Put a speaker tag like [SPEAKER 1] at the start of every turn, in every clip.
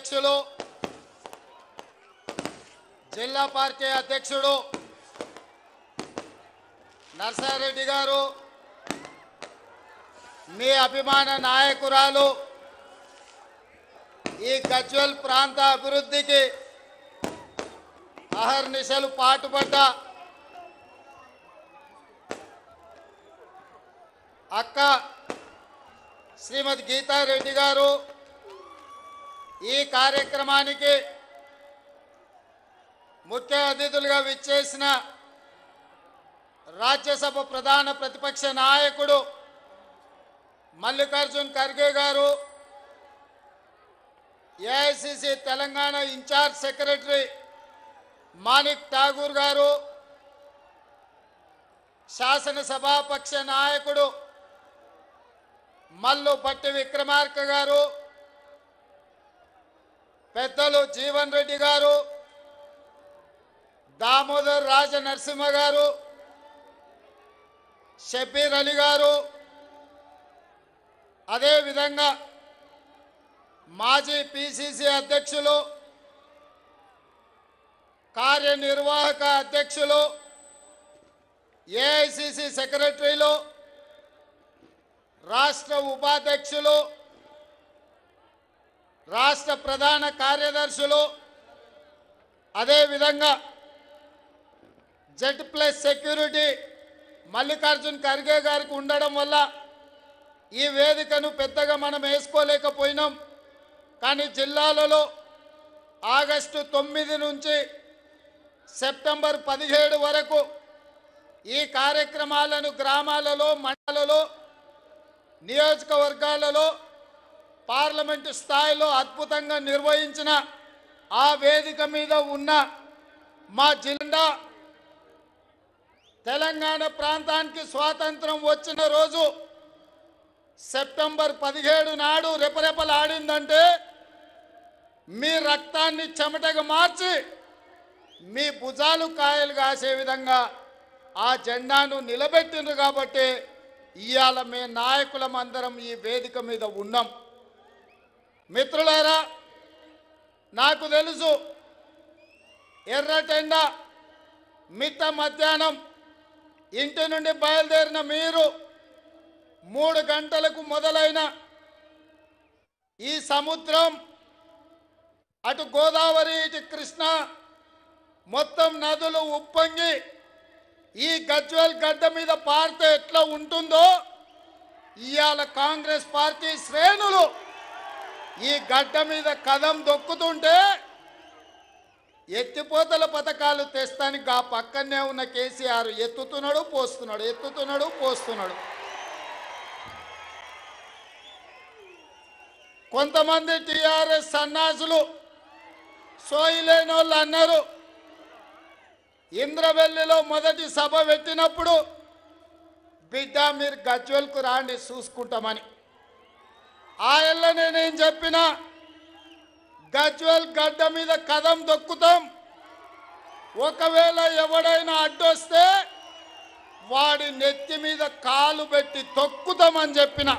[SPEAKER 1] అధ్యక్షులు జిల్లా పార్టీ అధ్యక్షుడు నర్సారెడ్డి గారు మీ అభిమాన నాయకురాలు ఈ గజ్వల్ ప్రాంత అభివృద్ధికి అహర్నిశలు పాటుపడ్డ అక్క శ్రీమతి గీతారెడ్డి గారు ఈ కార్యక్రమానికి ముఖ్య అతిథులుగా విచ్చేసిన రాజ్యసభ ప్రధాన ప్రతిపక్ష నాయకుడు మల్లికార్జున్ ఖర్గే గారు AICC Telangana in charge secretary Manik Tagore గారు శాసనసభాపక్ష నాయకుడు మల్లు పట్టి విక్రమార్క గారు పెద్దలు జీవన్ రెడ్డి గారు దామోదర్ రాజ నరసింహ గారు షబీర్ అలీ గారు అదేవిధంగా మాజీ పిసిసి అధ్యక్షులు కార్యనిర్వాహక అధ్యక్షులు ఏఐసిసి సెక్రటరీలు రాష్ట్ర ఉపాధ్యక్షులు రాష్ట్ర ప్రధాన కార్యదర్శులు అదేవిధంగా Z plus security Mallikarjun Kharge గారికి ఉండడం వల్ల ఈ వేదికను పెద్దగా మనం వేసుకోలేకపోయినాం కానీ జిల్లాలలో ఆగస్టు తొమ్మిది నుంచి సెప్టెంబర్ పదిహేడు వరకు ఈ కార్యక్రమాలను గ్రామాలలో మండలలో నియోజకవర్గాలలో పార్లమెంటు స్థాయిలో అద్భుతంగా నిర్వహించిన ఆ వేదిక మీద ఉన్న మా జిల్లా తెలంగాణ ప్రాంతానికి స్వాతంత్రం వచ్చిన రోజు సెప్టెంబర్ పదిహేడు నాడు రెపరెపలాడిందంటే మీ రక్తాన్ని చెమటగా మార్చి మీ భుజాలు కాయలు కాసే విధంగా ఆ జెండాను నిలబెట్టిండ్రు కాబట్టి ఇవాళ మీ నాయకులం అందరం ఈ వేదిక మీద ఉన్నాం మిత్రులారా నాకు తెలుసు ఎర్రటెండ మిత్త మధ్యాహ్నం ఇంటి నుండి బయలుదేరిన మీరు మూడు గంటలకు మొదలైన ఈ సముద్రం అటు గోదావరి ఇటు కృష్ణ మొత్తం నదులు ఉప్పొంగి ఈ గజ్వల్ గడ్డ మీద పార్త ఎట్లా ఉంటుందో ఇవాళ కాంగ్రెస్ పార్టీ శ్రేణులు ఈ గడ్డ మీద కదం దొక్కుతుంటే ఎత్తిపోతల పథకాలు తెస్తానికి ఆ పక్కనే ఉన్న కేసీఆర్ ఎత్తుతున్నాడు పోస్తున్నాడు ఎత్తుతున్నాడు పోస్తున్నాడు కొంతమంది టీఆర్ఎస్ సన్నాసులు సోయిలేని వాళ్ళు అన్నారు ఇంద్రవెల్లిలో మొదటి సభ పెట్టినప్పుడు బిడ్డ మీరు గజ్వెల్కు రాండి చూసుకుంటామని ఆ నేనేం నేను చెప్పిన గజ్వల్ గడ్డ మీద కథం దొక్కుతాం ఒకవేళ ఎవడైనా అడ్డొస్తే వాడి నెత్తి మీద కాలు పెట్టి తొక్కుతామని చెప్పిన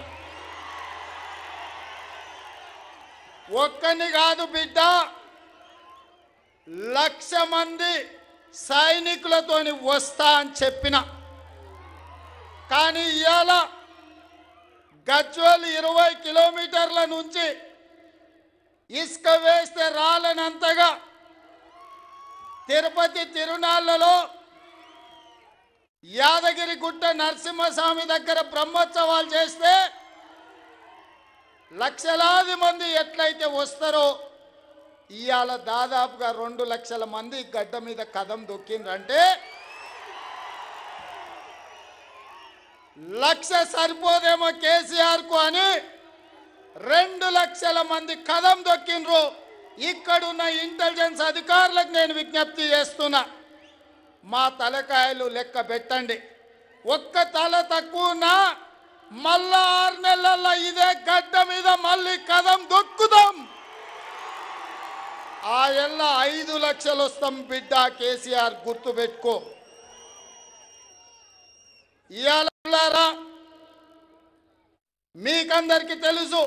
[SPEAKER 1] ఒక్కని కాదు బిడ్డ లక్ష మంది సైనికులతోని వస్తా అని చెప్పిన కానీ ఇవాళ గజ్వల్ ఇరవై కిలోమీటర్ల నుంచి ఇసుక వేస్తే రాలనంతగా తిరుపతి తిరునాళ్ళలో యాదగిరి గుట్ట నరసింహస్వామి దగ్గర బ్రహ్మోత్సవాలు చేస్తే లక్షలాది మంది ఎట్లయితే వస్తారో ఇవాళ దాదాపుగా రెండు లక్షల మంది గడ్డ మీద కథం దొక్కిండ్రంటే లక్ష సరిపోదేమో కేసీఆర్ కు అని రెండు లక్షల మంది కథం దొక్కిండ్రు ఉన్న ఇంటెలిజెన్స్ అధికారులకు నేను విజ్ఞప్తి చేస్తున్నా మా తలకాయలు లెక్క పెట్టండి ఒక్క తల తక్కువనా మళ్ళా ఆరు నెలల్లో ఇదే గడ్డ మీద మళ్ళీ కథం దొక్కుదాం ఆ ఎల్ల ఐదు లక్షలు వస్తాం బిడ్డ కేసీఆర్ గుర్తుపెట్టుకో ఇవాళ మిత్రులారా మీకందరికీ తెలుసు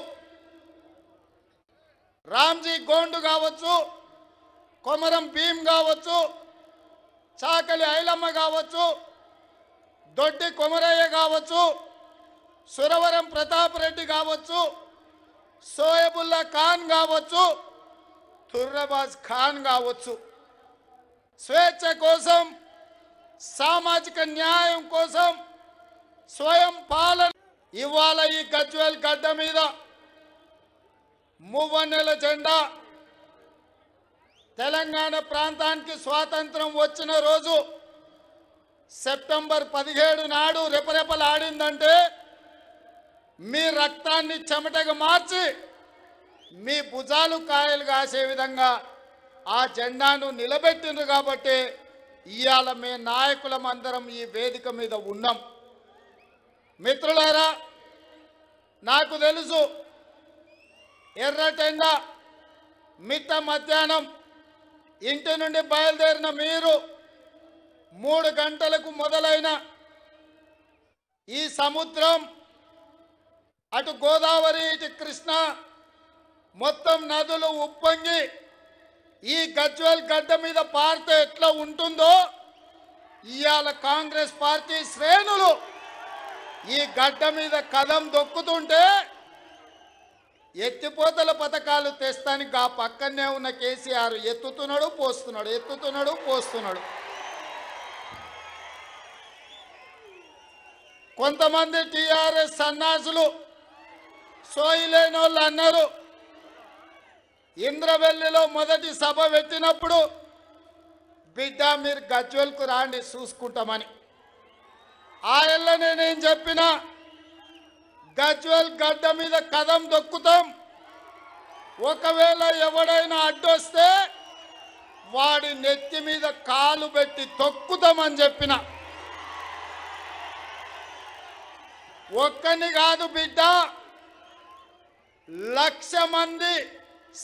[SPEAKER 1] రామ్జీ గోండు కావచ్చు కొమరం భీమ్ కావచ్చు చాకలి ఐలమ్మ కావచ్చు దొడ్డి కొమరయ్య కావచ్చు సురవరం ప్రతాప్ రెడ్డి కావచ్చు సోయబుల్లా ఖాన్ కావచ్చు తుర్రబాజ్ ఖాన్ కావచ్చు స్వేచ్ఛ కోసం సామాజిక న్యాయం కోసం స్వయం పాలన ఇవాళ ఈ గజ్వేల్ గడ్డ మీద మువ్వన్నెల జెండా తెలంగాణ ప్రాంతానికి స్వాతంత్రం వచ్చిన రోజు సెప్టెంబర్ పదిహేడు నాడు రెపరెపలాడిందంటే మీ రక్తాన్ని చెమటగా మార్చి మీ భుజాలు కాయలు కాసే విధంగా ఆ జెండాను నిలబెట్టిండ్రు కాబట్టి ఇవాళ మీ నాయకులం అందరం ఈ వేదిక మీద ఉన్నాం మిత్రులారా నాకు తెలుసు ఎర్రటెండ మిత్త మధ్యాహ్నం ఇంటి నుండి బయలుదేరిన మీరు మూడు గంటలకు మొదలైన ఈ సముద్రం అటు గోదావరి ఇటు కృష్ణ మొత్తం నదులు ఉప్పొంగి ఈ గజ్వల్ గడ్డ మీద పారితే ఎట్లా ఉంటుందో ఇవాళ కాంగ్రెస్ పార్టీ శ్రేణులు ఈ గడ్డ మీద కదం దొక్కుతుంటే ఎత్తిపోతల పథకాలు తెస్తానికి ఆ పక్కనే ఉన్న కేసీఆర్ ఎత్తుతున్నాడు పోస్తున్నాడు ఎత్తుతున్నాడు పోస్తున్నాడు కొంతమంది టీఆర్ఎస్ సన్నాసులు సోయిలేని వాళ్ళు అన్నారు ఇంద్రవెల్లిలో మొదటి సభ పెట్టినప్పుడు బిడ్డ మీరు గజ్వెల్కు రాండి చూసుకుంటామని ఆ ఎల్లనే నేనేం చెప్పిన గజ్వల్ గడ్డ మీద కథం దొక్కుతాం ఒకవేళ ఎవడైనా అడ్డొస్తే వాడి నెత్తి మీద కాలు పెట్టి తొక్కుతామని చెప్పిన ఒక్కని కాదు బిడ్డ లక్ష మంది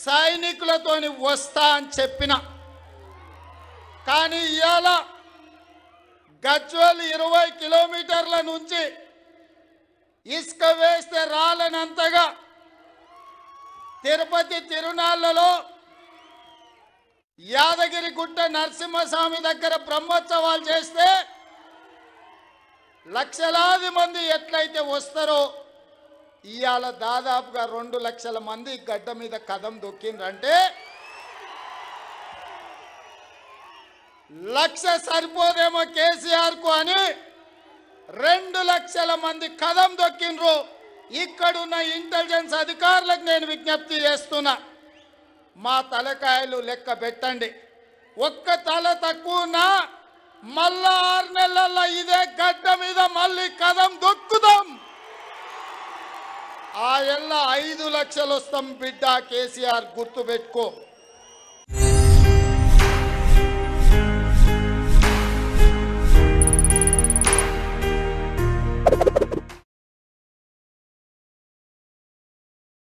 [SPEAKER 1] సైనికులతోని వస్తా అని చెప్పిన కానీ ఇవాళ గజ్వల్ ఇరవై కిలోమీటర్ల నుంచి ఇసుక వేస్తే రాలనంతగా తిరుపతి తిరునాళ్ళలో యాదగిరి గుట్ట నరసింహస్వామి దగ్గర బ్రహ్మోత్సవాలు చేస్తే లక్షలాది మంది ఎట్లయితే వస్తారో ఇవాళ దాదాపుగా రెండు లక్షల మంది గడ్డ మీద కథం దొక్కిండ్రంటే లక్ష సరిపోదేమో కేసీఆర్కు అని రెండు లక్షల మంది కథం దొక్కినరు ఇక్కడున్న ఇంటెలిజెన్స్ అధికారులకు నేను విజ్ఞప్తి చేస్తున్నా మా తలకాయలు లెక్క పెట్టండి ఒక్క తల తక్కువనా మళ్ళా ఆరు నెలల్లో ఇదే గడ్డ మీద మళ్ళీ కథం దొక్కుదాం ఆ ఎల్ల ఐదు లక్షలు వస్తాం బిడ్డ కేసీఆర్ గుర్తు పెట్టుకో